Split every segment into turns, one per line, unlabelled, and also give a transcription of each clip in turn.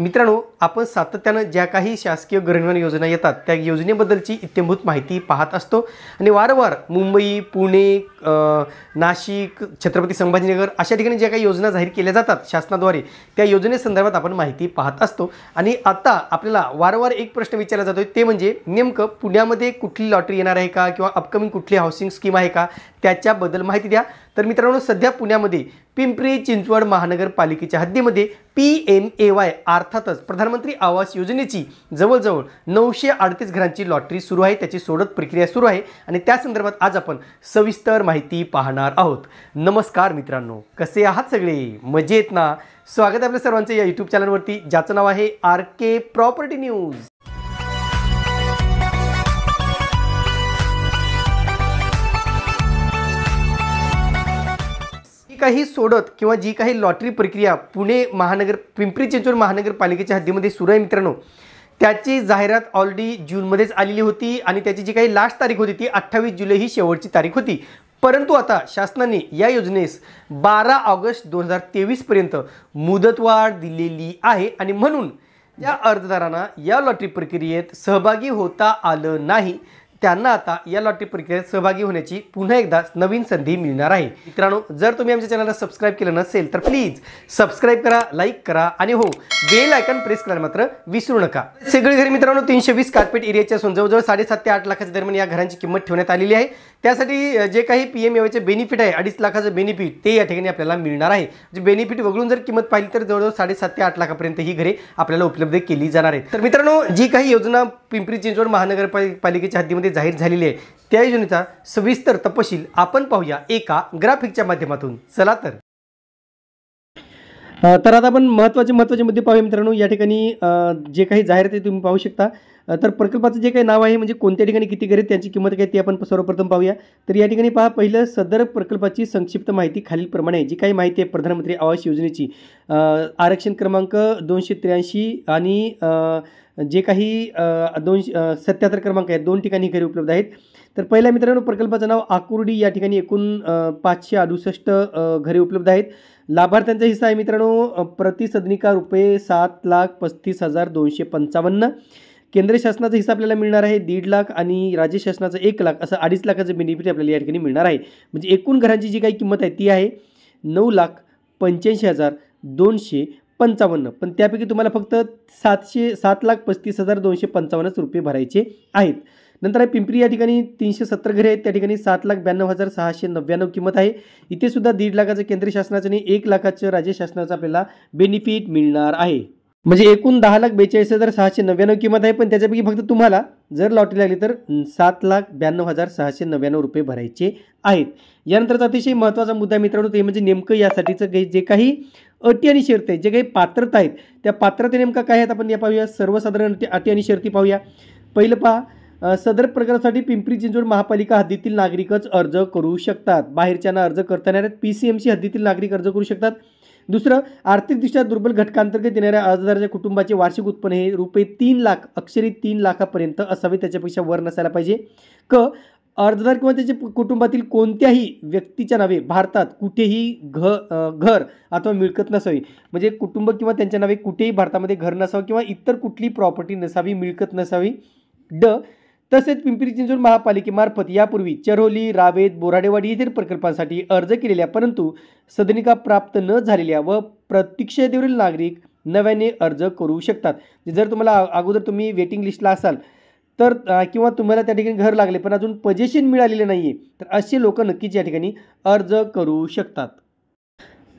मित्रांनो आपण सातत्यानं ज्या काही शासकीय गृहनिर्माण योजना येतात त्या योजनेबद्दलची इत्यंभूत माहिती पाहत असतो आणि वारंवार मुंबई पुणे नाशिक छत्रपती संभाजीनगर अशा ठिकाणी ज्या काही योजना जाहीर केल्या जातात शासनाद्वारे त्या योजनेसंदर्भात आपण माहिती पाहत असतो आणि आता आपल्याला वारंवार एक प्रश्न विचारला जातो ते म्हणजे नेमकं पुण्यामध्ये कुठली लॉटरी येणार आहे का किंवा अपकमिंग कुठली हाऊसिंग स्कीम आहे का त्याच्याबद्दल माहिती द्या तर मित्रांनो सध्या पुण्यामध्ये पिंपरी चिंचवड महानगरपालिकेच्या हद्दीमध्ये पी एम ए वाय अर्थातच प्रधानमंत्री आवास योजनेची जवळजवळ नऊशे अडतीस घरांची लॉटरी सुरू आहे त्याची सोडत प्रक्रिया सुरू आहे आणि त्या संदर्भात आज आपण सविस्तर माहिती पाहणार आहोत नमस्कार मित्रांनो कसे आहात सगळे मजेत ना स्वागत आहे आपल्या सर्वांचं या यूट्यूब चॅनलवरती ज्याचं नाव आहे आर के प्रॉपर्टी न्यूज काही सोडत किंवा जी काही लॉटरी प्रक्रिया पुणे महानगर पिंपरी चिंचवड महानगरपालिकेच्या हद्दीमध्ये सुरू आहे मित्रांनो त्याची जाहिरात ऑलरेडी मध्येच आलेली होती आणि त्याची जी काही लास्ट तारीख होती ती अठ्ठावीस जुलै ही शेवटची तारीख होती परंतु आता शासनाने या योजनेस बारा ऑगस्ट दोन हजार तेवीसपर्यंत मुदतवाढ दिलेली आहे आणि म्हणून या अर्जदारांना या लॉटरी प्रक्रियेत सहभागी होता आलं नाही त्यांना आता या लॉटरी प्रक्रियेत सहभागी होण्याची पुन्हा एकदा नवीन संधी मिळणार आहे मित्रांनो जर तुम्ही आमच्या चॅनलला सबस्क्राईब केलं नसेल तर प्लीज सबस्क्राईब करा लाईक करा आणि हो बेल आयकन प्रेस करायला मात्र विसरू नका सगळी घरी मित्रांनो तीनशे वीस कार्पेट एरियाच्या असून जवळजवळ साडेसात ते आठ लाखाच्या दरम्यान या घरांची किंमत ठेवण्यात आलेली आहे त्यासाठी जे काही पी एम एवायचे बेनिफिट आहे अडीच लाखाचं बेनिफिट ते या ठिकाणी आपल्याला मिळणार आहे जे म्हणजे बेनिफिट वगळून जर किंमत पाहिली तर जवळजवळ साडेसात ते आठ लाखापर्यंत ही घरे आपल्याला उपलब्ध केली जाणार आहेत तर मित्रांनो जी काही योजना पिंपरी चिंचवड महानगरपालिकेच्या हद्दीमध्ये जाहीर झालेली आहे त्या योजनेचा सविस्तर तपशील आपण पाहूया एका ग्राफिकच्या माध्यमातून चला तर तर आता आपण महत्त्वाचे महत्त्वाचे मुद्दे पाहूया मित्रांनो या ठिकाणी जे काही जाहिरात आहे तुम्ही पाहू शकता तर प्रकल्पाचं जे काही नाव आहे म्हणजे कोणत्या ठिकाणी किती घरे त्यांची किंमत काय ती आपण सर्वप्रथम पाहूया तर या ठिकाणी पहा पहिलं सदर प्रकल्पाची संक्षिप्त माहिती खालीलप्रमाणे आहे जी काही माहिती आहे प्रधानमंत्री आवास योजनेची आरक्षण क्रमांक दोनशे त्र्याऐंशी आणि जे काही दोनशे सत्याहत्तर क्रमांक आहेत दोन ठिकाणी घरी उपलब्ध आहेत तर पहिल्या मित्रांनो प्रकल्पाचं नाव आकुर्डी या ठिकाणी एकूण पाचशे अडुसष्ट घरे उपलब्ध आहेत लाभार्थ्यांचा हिस्सा आहे मित्रांनो प्रतिसदनिका रुपये सात लाख पस्तीस हजार दोनशे पंचावन्न केंद्र शासनाचा हिस्सा आपल्याला मिळणार आहे दीड लाख आणि राज्य शासनाचा एक लाख असं अडीच लाखाचं बेनिफिट आपल्याला या ठिकाणी मिळणार आहे म्हणजे एकूण घरांची जी काही किंमत आहे ती आहे नऊ लाख पंच्याऐंशी हजार दोनशे पंचावन्न पण त्यापैकी तुम्हाला फक्त सातशे सात लाख पस्तीस हजार दोनशे पंचावन्नच रुपये भरायचे आहेत नंतर आहे पिंपरी या ठिकाणी तीनशे सत्तर घरे आहेत त्या ठिकाणी सात लाख ब्याण्णव हजार सहाशे नव्याण्णव किंमत आहे इथे सुद्धा दीड लाखाचं केंद्र शासनाचं आणि एक लाखाचं राज्य शासनाचं आपल्याला बेनिफिट मिळणार आहे म्हणजे एकूण दहा लाख बेचाळीस हजार सहाशे नव्याण्णव किंमत आहे पण त्याच्यापैकी फक्त तुम्हाला जर लॉटरी लागली तर सात लाख ब्याण्णव हजार सहाशे नव्याण्णव रुपये भरायचे आहेत यानंतरचा अतिशय महत्त्वाचा मुद्दा मित्रांनो ते म्हणजे नेमकं यासाठीचं काही जे काही अटी आणि शर्ती आहेत जे काही पात्रता आहेत त्या पात्रते नेमकं काय आहेत आपण या पाहूया सर्वसाधारण अटी आणि शर्ती पाहूया पहिलं पहा सदर प्रकारासाठी पिंपरी चिंचवड महापालिका हद्दीतील नागरिकच अर्ज करू शकतात बाहेरच्यांना अर्ज करता आहेत पी सी एम सी हद्दीतील नागरिक अर्ज करू शकतात दुसरं आर्थिकदृष्ट्या दुर्बल घटकांतर्गत येणाऱ्या अर्जदाराच्या कुटुंबाचे वार्षिक उत्पन्न हे रुपये तीन लाख अक्षरी तीन लाखापर्यंत असावे त्याच्यापेक्षा वर नसायला पाहिजे क अर्जदार किंवा त्याचे कुटुंबातील कोणत्याही व्यक्तीच्या नावे भारतात कुठेही घ घर अथवा मिळकत नसावी म्हणजे कुटुंब किंवा त्यांच्या नावे कुठेही भारतामध्ये घर नसावं किंवा इतर कुठली प्रॉपर्टी नसावी मिळकत नसावी ड तसेच पिंपरी चिंचवड महापालिकेमार्फत यापूर्वी चरोली रावेत बोराडेवाडी येथील प्रकल्पांसाठी अर्ज केलेल्या परंतु सदनिका प्राप्त न झालेल्या व प्रतिक्षेदेवरील नागरिक नव्याने अर्ज करू शकतात जर तुम्हाला अगोदर तुम्ही वेटिंग लिस्टला असाल तर किंवा तुम्हाला त्या ठिकाणी घर लागले पण अजून पजेशन मिळालेलं नाही आहे तर असे लोक नक्कीच या ठिकाणी अर्ज करू शकतात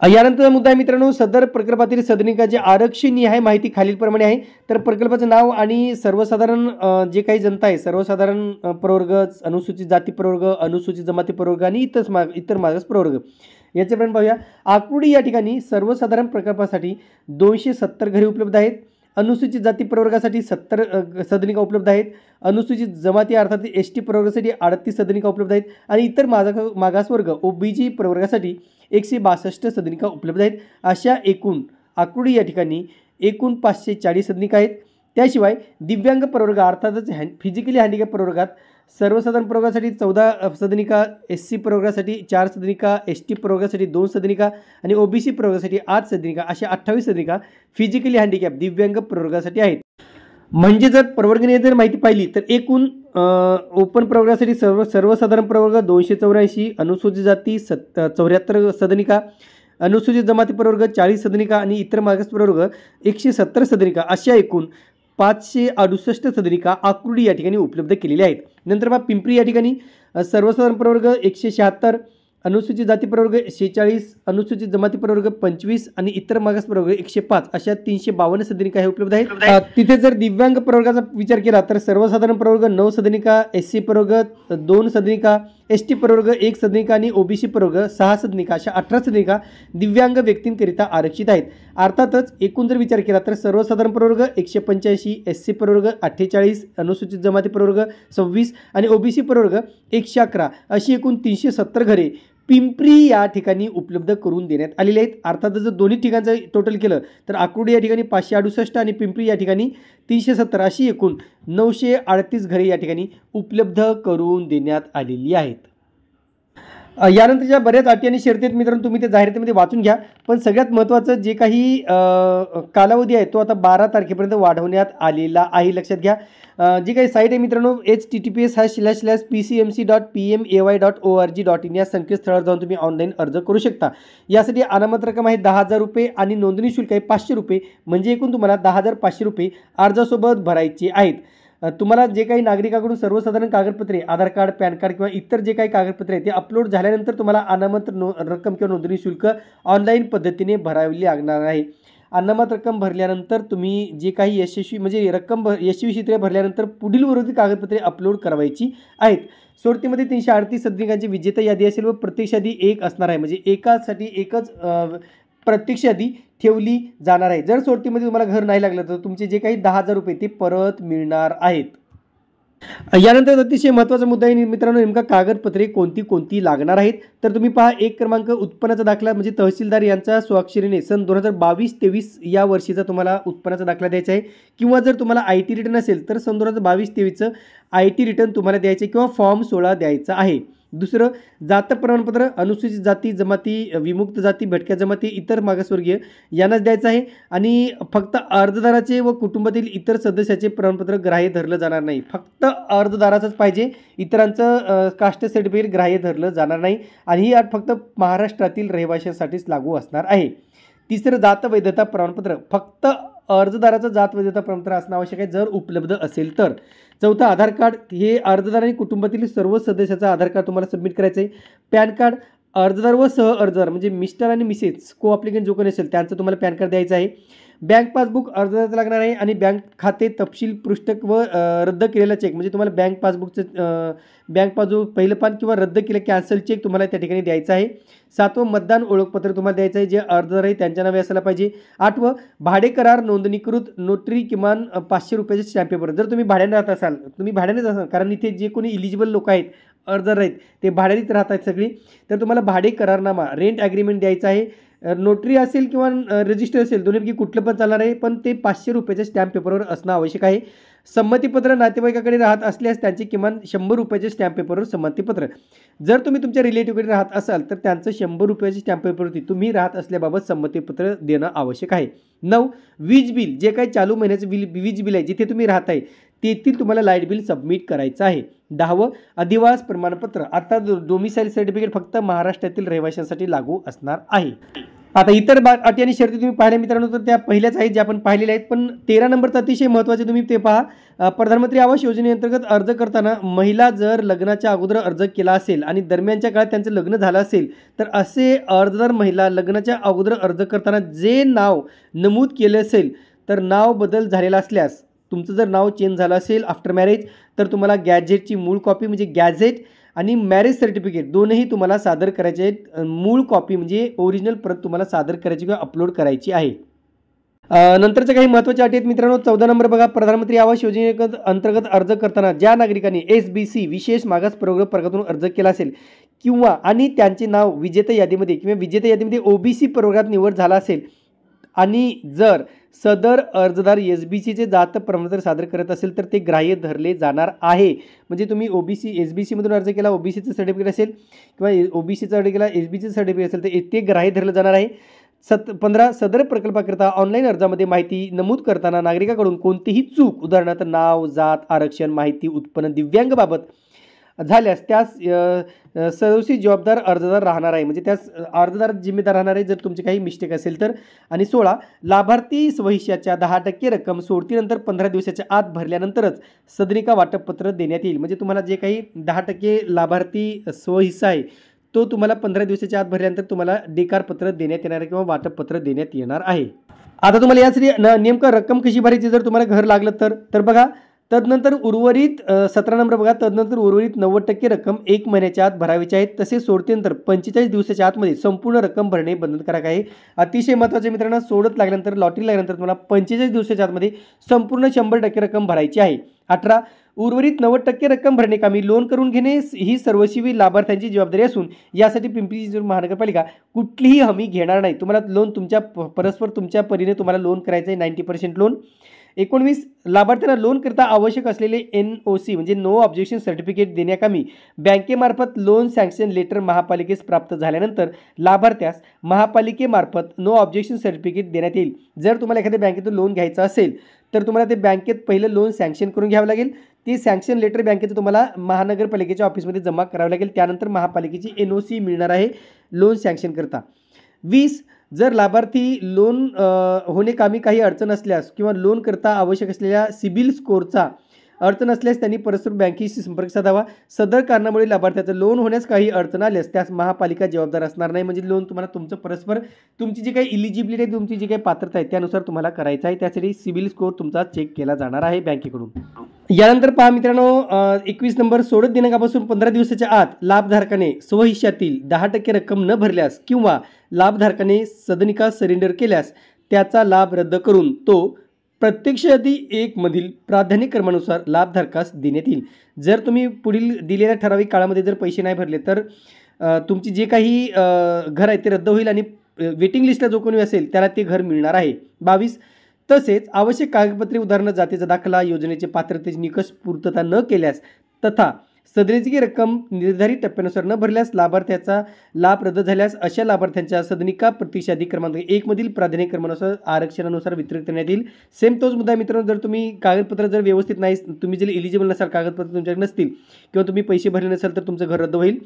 यानंतर मुद्दा आहे मित्रांनो सदर प्रकल्पातील सदनिकाचे आरक्षण निहाय माहिती खालीलप्रमाणे आहे तर प्रकल्पाचं नाव आणि सर्वसाधारण जे काही जनता आहे सर्वसाधारण प्रवर्ग अनुसूचित जाती प्रवर्ग अनुसूचित जमाती प्रवर्ग आणि इतर माग इतर मागास प्रवर्ग याचे याच्यापर्यंत पाहूया आकुडी या ठिकाणी सर्वसाधारण प्रकल्पासाठी दोनशे सत्तर घरे उपलब्ध आहेत अनुसूचित जाती प्रवर्गासाठी सत्तर सदनिका उपलब्ध आहेत अनुसूचित जमाती अर्थात एस टी प्रवर्गासाठी अडतीस सदनिका उपलब्ध आहेत आणि इतर मागा मागासवर्ग ओ बी जी प्रवर्गासाठी एकशे बासष्ट सदनिका उपलब्ध आहेत अशा एकूण आकुडी या ठिकाणी एकूण पाचशे चाळीस सदनिका आहेत त्याशिवाय दिव्यांग प्रवर्ग अर्थातच हॅन फिजिकली हँडिकॅप प्रवर्गात सर्वसाधारण प्रवर्गासाठी चौदा सदनिका एस सी प्रवर्गासाठी चार सदनिका एस टी प्रवर्गासाठी दोन सदनिका आणि ओबीसी प्रवर्गासाठी आठ सदनिका अशा अठ्ठावीस सदनिका फिजिकली हँडिकॅप दिव्यांग प्रवर्गासाठी आहेत म्हणजे जर प्रवर्गाने जर माहिती पाहिली तर एकूण ओपन प्रवर्गासाठी सर्व सर्वसाधारण प्रवर्ग दोनशे चौऱ्याऐंशी अनुसूचित जाती सत् चौऱ्याहत्तर सदनिका अनुसूचित जमाती प्रवर्ग चाळीस सदनिका आणि इतर मागास प्रवर्ग एकशे सत्तर सदनिका अशा एकूण पाचशे अडुसष्ट सदनिका आकृडी या ठिकाणी उपलब्ध केलेल्या आहेत नंतर बा पिंपरी या ठिकाणी सर्वसाधारण प्रवर्ग एकशे शहात्तर अनुसूचित जाती प्रवर्ग शेचाळीस अनुसूचित जमाती प्रवर्ग पंचवीस आणि इतर मागास प्रवर्ग एकशे पाच अशा तीनशे बावन्न सदनिका हे उपलब्ध आहेत तिथे जर दिव्यांग प्रवर्गाचा विचार केला तर सर्वसाधारण प्रवर्ग नऊ सदनिका एस सी प्रवर्ग दोन सदनिका एस टी प्रवर्ग एक सदनिका आणि ओबीसी प्रवर्ग सहा सदनिका अशा अठरा सदनिका दिव्यांग व्यक्तींकरिता आरक्षित आहेत अर्थातच एकूण जर विचार केला तर सर्वसाधारण प्रवर्ग एकशे पंच्याऐंशी एस सी प्रवर्ग अठ्ठेचाळीस अनुसूचित जमाती प्रवर्ग सव्वीस आणि ओबीसी प्रवर्ग एकशे अकरा अशी एकूण तीनशे सत्तर घरे पिंपरी या ठिकाणी उपलब्ध करून देण्यात आलेले आहेत अर्थात जर दोन्ही ठिकाणचं टोटल केलं तर आकुर्डी या ठिकाणी पाचशे अडुसष्ट आणि पिंपरी या ठिकाणी तीनशे सत्तर अशी एकूण नऊशे अडतीस घरे या ठिकाणी उपलब्ध करून देण्यात आलेली आहेत यानंतरच्या बऱ्याच अटी आणि शर्ती आहेत मित्रांनो तुम्ही ते जाहिरातीमध्ये वाचून घ्या पण सगळ्यात महत्त्वाचं जे काही कालावधी आहे तो आता बारा तारखेपर्यंत वाढवण्यात आलेला आहे लक्षात घ्या जी काही साईट आहे मित्रांनो H T T P S हा slash P C M C dot P M A Y dot O R G dot in या संकेतस्थळावर जाऊन तुम्ही ऑनलाईन अर्ज करू शकता यासाठी अनामत रक्कम आहे दहा हजार रुपये आणि नोंदणी शुल्क आहे पाचशे रुपये म्हणजे एकूण तुम्हाला दहा हजार पाचशे रुपये अर्जासोबत भरायचे आहेत तुम्हाला जे काही नागरिकाकडून सर्वसाधारण कागदपत्रे आधार कार्ड पॅन कार्ड किंवा इतर जे काही कागदपत्रे आहेत ते अपलोड झाल्यानंतर तुम्हाला अनामत नो रक्कम किंवा नोंदणी शुल्क ऑनलाईन पद्धतीने भरावी लागणार आहे अनामत रक्कम भरल्यानंतर तुम्ही जे काही यशस्वी म्हणजे रक्कम भर यशस्वी चित्र भरल्यानंतर पुढील विरोधी कागदपत्रे अपलोड करावायची आहेत सोडतीमध्ये तीनशे अडतीस सदनिकांची विजेता यादी असेल व प्रत्येक यादी एक असणार आहे म्हणजे एकासाठी एकच आधी ठेवली जाणार आहे जर सोडतीमध्ये तुम्हाला घर नाही लागलं तर तुमचे जे काही दहा हजार रुपये ते परत मिळणार आहेत यानंतर अतिशय महत्त्वाचा मुद्दा आहे मित्रांनो नेमका कागदपत्रे कोणती कोणती लागणार आहेत तर तुम्ही पहा एक क्रमांक उत्पन्नाचा दाखला म्हणजे तहसीलदार यांचा स्वाक्षरीने सन दोन हजार बावीस तेवीस या वर्षीचा तुम्हाला उत्पन्नाचा दाखला द्यायचा आहे किंवा जर तुम्हाला आय टी रिटर्न असेल तर सन दोन हजार बावीस तेवीसचं आय टी रिटर्न तुम्हाला द्यायचं आहे किंवा फॉर्म सोळा द्यायचा आहे दुसरं जात प्रमाणपत्र अनुसूचित जाती जमाती विमुक्त जाती भटक्या जमाती इतर मागासवर्गीय यांनाच द्यायचं आहे आणि फक्त अर्जदाराचे व कुटुंबातील इतर सदस्याचे प्रमाणपत्र ग्राह्य धरलं जाणार नाही फक्त अर्जदाराचंच पाहिजे इतरांचं कास्ट सर्टिफिकेट ग्राह्य धरलं जाणार नाही आणि ही अट फक्त महाराष्ट्रातील रहिवाशांसाठीच लागू असणार आहे तिसरं जात वैधता प्रमाणपत्र फक्त अर्जदाराचा जात वैधता प्रमाणपत्र असणं आवश्यक आहे जर उपलब्ध असेल तर चौथं आधार कार्ड हे अर्जदार आणि कुटुंबातील सर्व सदस्याचं आधार कार्ड तुम्हाला सबमिट करायचं आहे पॅन कार्ड अर्जदार व सह अर्जदार म्हणजे मिस्टर आणि मिसेस को अप्लिकेंट जो कोणी असेल त्यांचं तुम्हाला पॅन कार्ड द्यायचं आहे बँक पासबुक अर्जदाराचं लागणार आहे आणि बँक खाते तपशील पृष्ठक व रद्द केलेला चेक म्हणजे तुम्हाला बँक पासबुकचं बँक पासबुक पहिलं पान किंवा रद्द केलं कॅन्सल चेक तुम्हाला त्या ठिकाणी द्यायचं आहे सातवं मतदान ओळखपत्र तुम्हाला द्यायचं आहे जे अर्जदार आहे त्यांच्या नावे असायला पाहिजे आठवं भाडे करार नोंदणीकृत नोटरी किमान पाचशे रुपयाचे स्टॅम्प पेपर जर तुम्ही भाड्याने राहत असाल तुम्ही भाड्यानेच असाल कारण इथे जे कोणी इलिजिबल लोक आहेत अर्ज आहेत ते भाड्यानेच राहत आहेत सगळी तर तुम्हाला भाडे करारनामा रेंट ॲग्रीमेंट द्यायचा आहे नोटरी असेल किंवा रजिस्टर असेल दोन्हीपैकी कुठलं पण चालणार आहे पण ते पाचशे रुपयाच्या स्टॅम्प पेपरवर असणं आवश्यक आहे संमतीपत्र नातेवाईकाकडे राहत असल्यास त्यांचे किमान शंभर रुपयाचे स्टॅम्प पेपरवर संमतीपत्र जर तुम्ही तुमच्या रिलेटिव्हकडे राहत असाल तर त्यांचं शंभर रुपयाचे स्टॅम्प पेपरवरती तुम्ही राहत असल्याबाबत संमतीपत्र देणं आवश्यक आहे नऊ वीज बिल जे काही चालू महिन्याचं बिल वीज बिल आहे जिथे तुम्ही आहे तेथील तुम्हाला लाईट बिल सबमिट करायचं आहे दहावं अधिवास प्रमाणपत्र आता डोमिसाईल सर्टिफिकेट फक्त महाराष्ट्रातील रहिवाशांसाठी लागू असणार आहे आता इतर बा अटी आणि शर्ती तुम्ही पाहिल्या मित्रांनो तर त्या पहिल्याच आहेत ज्या आपण पाहिलेल्या आहेत पण तेरा नंबरचं अतिशय महत्त्वाचे तुम्ही ते पहा प्रधानमंत्री आवास योजनेअंतर्गत अर्ज करताना महिला जर लग्नाच्या अगोदर अर्ज केला असेल आणि दरम्यानच्या काळात त्यांचं लग्न झालं असेल तर असे अर्जदार महिला लग्नाच्या अगोदर अर्ज करताना जे नाव नमूद केले असेल तर नाव बदल झालेला असल्यास तुमचं जर नाव चेंज झालं असेल आफ्टर मॅरेज तर तुम्हाला गॅजेटची मूळ कॉपी म्हणजे गॅजेट आणि मॅरेज सर्टिफिकेट दोनही तुम्हाला सादर करायचे आहेत मूळ कॉपी म्हणजे ओरिजिनल प्रत तुम्हाला सादर करायची किंवा अपलोड करायची आहे नंतरच्या काही महत्त्वाच्या अटी आहेत मित्रांनो चौदा नंबर बघा प्रधानमंत्री आवास योजने अंतर्गत अर्ज करताना ज्या नागरिकांनी एस बी सी विशेष मागास प्रवर्ग प्रवर्गातून अर्ज केला असेल किंवा आणि त्यांचे नाव विजेता यादीमध्ये किंवा विजेता यादीमध्ये ओबीसी प्रवर्गात निवड झाला असेल आणि जर सदर अर्जदार एस बी सीचे जात प्रमाणपत्र सादर करत असेल तर ते ग्राह्य धरले जाणार आहे म्हणजे तुम्ही ओबीसी एस बी सीमधून अर्ज केला सीचं सर्टिफिकेट असेल किंवा ओबीसीचा अर्ज केला एस सीचं सर्टिफिकेट असेल तर ते ग्राह्य धरलं जाणार आहे सत पंधरा सदर प्रकल्पाकरिता ऑनलाईन अर्जामध्ये माहिती नमूद करताना नागरिकाकडून कोणतीही चूक उदाहरणार्थ नाव जात आरक्षण माहिती उत्पन्न दिव्यांगबाबत झाल्यास त्यास सदोषी जबाबदार अर्जदार राहणार आहे म्हणजे त्यास अर्जदार जिम्मेदार राहणार आहे जर तुमचे काही मिस्टेक असेल तर आणि सोळा लाभार्थी स्वहिशाच्या दहा टक्के रक्कम सोडतीनंतर पंधरा दिवसाच्या आत भरल्यानंतरच सदनिका वाटपपत्र देण्यात येईल म्हणजे तुम्हाला जे काही दहा टक्के लाभार्थी स्वहिस्सा आहे तो तुम्हाला पंधरा दिवसाच्या आत भरल्यानंतर तुम्हाला डेकारपत्र देण्यात येणार आहे किंवा वाटपपत्र देण्यात येणार आहे आता तुम्हाला यासाठी न नेमकं रक्कम कशी भरायची जर तुम्हाला घर लागलं तर तर बघा तदनंतर उर्वरित सतरा नंबर बघा तदनंतर उर्वरित नव्वद टक्के रक्कम एक महिन्याच्या आत भरावीची आहे तसेच सोडतीनंतर पंचेचाळीस दिवसाच्या आतमध्ये संपूर्ण रक्कम भरणे बंधनकारक आहे अतिशय महत्त्वाचे मित्रांनो सोडत लागल्यानंतर लॉटरी लागल्यानंतर तुम्हाला पंचेचाळीस दिवसाच्या आतमध्ये संपूर्ण शंभर टक्के रक्कम भरायची आहे अठरा उर्वरित नव्वद टक्के रक्कम भरणे कामी लोन करून घेणे ही सर्वशिवी लाभार्थ्यांची जबाबदारी असून यासाठी पिंपरी चिंचवड महानगरपालिका कुठलीही हमी घेणार नाही तुम्हाला लोन तुमच्या परस्पर तुमच्या परीने तुम्हाला लोन करायचं आहे नाईंटी पर्सेंट लोन एकोणवीस लाभार्थ्यांना करता आवश्यक असलेले एन ओ सी म्हणजे नो ऑब्जेक्शन सर्टिफिकेट देण्याकामी बँकेमार्फत लोन सँक्शन लेटर महापालिकेस प्राप्त झाल्यानंतर लाभार्थ्यास महापालिकेमार्फत नो ऑब्जेक्शन सर्टिफिकेट देण्यात येईल जर तुम्हाला एखाद्या बँकेतून लोन घ्यायचं असेल तर तुम्हाला ते बँकेत पहिलं लोन सँक्शन करून घ्यावं लागेल ती सँक्शन लेटर बँकेचं तुम्हाला महानगरपालिकेच्या ऑफिसमध्ये जमा करावं लागेल त्यानंतर महापालिकेची एन ओ सी मिळणार आहे लोन सँक्शन करता वीस जर लाभार्थी लोन होणे कामी काही अडचण असल्यास किंवा लोनकरता आवश्यक असलेल्या सिबिल स्कोअरचा अर्थ नसल्यास त्यांनी परस्पर बँकेशी संपर्क साधावा सदर कारणामुळे लाभार्थ्याचं लोन होण्यास काही अडचण आल्यास त्यास महापालिका जबाबदार असणार नाही म्हणजे लोन तुम्हाला तुमचं परस्पर तुमची जी काही इलिजिबिलिटी आहे तुमची जी काही पात्रता आहे त्यानुसार तुम्हाला करायचं आहे त्यासाठी सिबिल स्कोअर तुमचा चेक केला जाणार आहे बँकेकडून यानंतर पहा मित्रांनो एकवीस नंबर सोडत दिनांकापासून पंधरा दिवसाच्या आत लाभधारकाने स्वहिष्यातील दहा टक्के रक्कम न भरल्यास किंवा लाभधारकाने सदनिका सरेंडर केल्यास त्याचा लाभ रद्द करून तो प्रत्यक्ष यादी एकमधील प्राधान्य क्रमानुसार लाभधारकास देण्यात येईल जर तुम्ही पुढील दिलेल्या ठराविक काळामध्ये जर पैसे नाही भरले तर तुमची जे काही घर आहे ते रद्द होईल आणि वेटिंग लिस्टला जो कोणी असेल त्याला ते घर मिळणार आहे बावीस तसेच आवश्यक कागदपत्रे उदाहरणं जातीचा दाखला योजनेचे पात्रतेचे निकष पूर्तता न केल्यास तथा सदनिकी रक्कम निर्धारित टप्प्यानुसार न भरल्यास लाभार्थ्याचा लाभ रद्द झाल्यास अशा लाभार्थ्यांच्या सदनिका प्रतिषादी क्रमांक एकमधील प्राधान्य क्रमानुसार आरक्षणानुसार वितरित करण्यात येईल सेम तोच मुद्दा मित्रांनो जर तुम्ही कागदपत्र जर व्यवस्थित नाही तुम्ही जर इलिजिबल नसाल कागदपत्र तुमच्याकडे नसतील किंवा तुम्ही पैसे भरले नसाल तर तुमचं घर रद्द होईल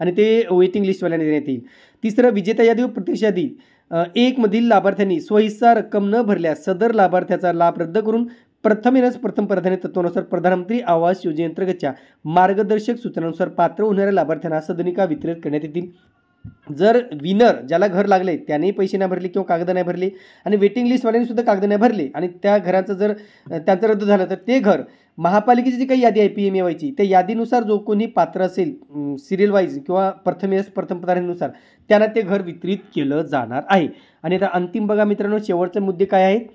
आणि ते वेटिंग लिस्टवाल्याने देण्यात येईल तिसरं विजेता यादी व प्रतिषादी एक एकमधील लाभार्थ्यांनी स्वहिस्सा रक्कम न भरल्यास सदर लाभार्थ्याचा लाभ रद्द करून प्रथमेनच प्रथम प्राधान्य तत्वानुसार प्रधानमंत्री आवास योजनेअंतर्गतच्या मार्गदर्शक सूचनानुसार पात्र होणाऱ्या लाभार्थ्यांना सदनिका वितरित करण्यात येतील जर विनर ज्याला घर लागले त्यानेही पैसे नाही भरले किंवा कागद नाही भरले आणि वेटिंग लिस्टवाल्यांनी सुद्धा कागद नाही भरले आणि त्या घराचं जर त्यांचं रद्द झालं तर ते घर महापालिकेची जी काही यादी आहे पी एम वायची त्या यादीनुसार जो कोणी पात्र असेल सिरियल वाईज किंवा प्रथमेस प्रथम प्रधानीनुसार त्यांना ते घर वितरित केलं जाणार आहे आणि आता अंतिम बघा मित्रांनो शेवटचे मुद्दे काय आहेत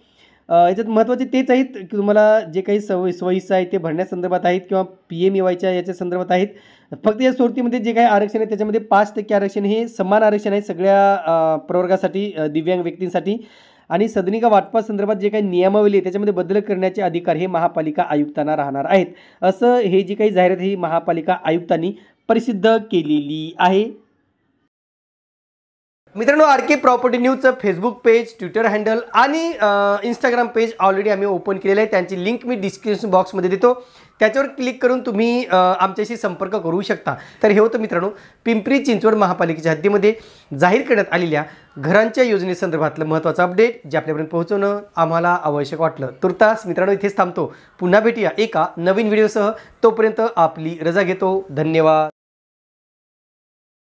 याच्यात महत्त्वाचे तेच आहेत की तुम्हाला जे काही सवय आहे ते भरण्यासंदर्भात आहेत किंवा पी एम वायच्या e याच्या संदर्भात आहेत फक्त या सोडतीमध्ये जे काही आरक्षण आहे त्याच्यामध्ये पाच टक्के आरक्षण हे समान आरक्षण आहे सगळ्या प्रवर्गासाठी दिव्यांग व्यक्तींसाठी आणि सदनिका वाटपासंदर्भात जे काही नियमावली आहे त्याच्यामध्ये बदल करण्याचे अधिकार हे महापालिका आयुक्तांना राहणार आहेत असं हे जी काही जाहिरात ही महापालिका आयुक्तांनी प्रसिद्ध केलेली आहे मित्रांनो आर के प्रॉपर्टी न्यूजचं फेसबुक पेज ट्विटर हँडल आणि इंस्टाग्राम पेज ऑलरेडी आम्ही ओपन केलेलं आहे त्यांची लिंक मी डिस्क्रिप्शन बॉक्समध्ये देतो त्याच्यावर क्लिक करून तुम्ही आमच्याशी संपर्क करू शकता तर हे होतं मित्रांनो पिंपरी चिंचवड महापालिकेच्या हद्दीमध्ये जाहीर करण्यात आलेल्या घरांच्या योजनेसंदर्भातलं महत्त्वाचं अपडेट जे आपल्यापर्यंत पोहोचवणं आम्हाला आवश्यक वाटलं तुर्तास मित्रांनो इथेच थांबतो पुन्हा भेटूया एका नवीन व्हिडिओसह तोपर्यंत आपली रजा घेतो धन्यवाद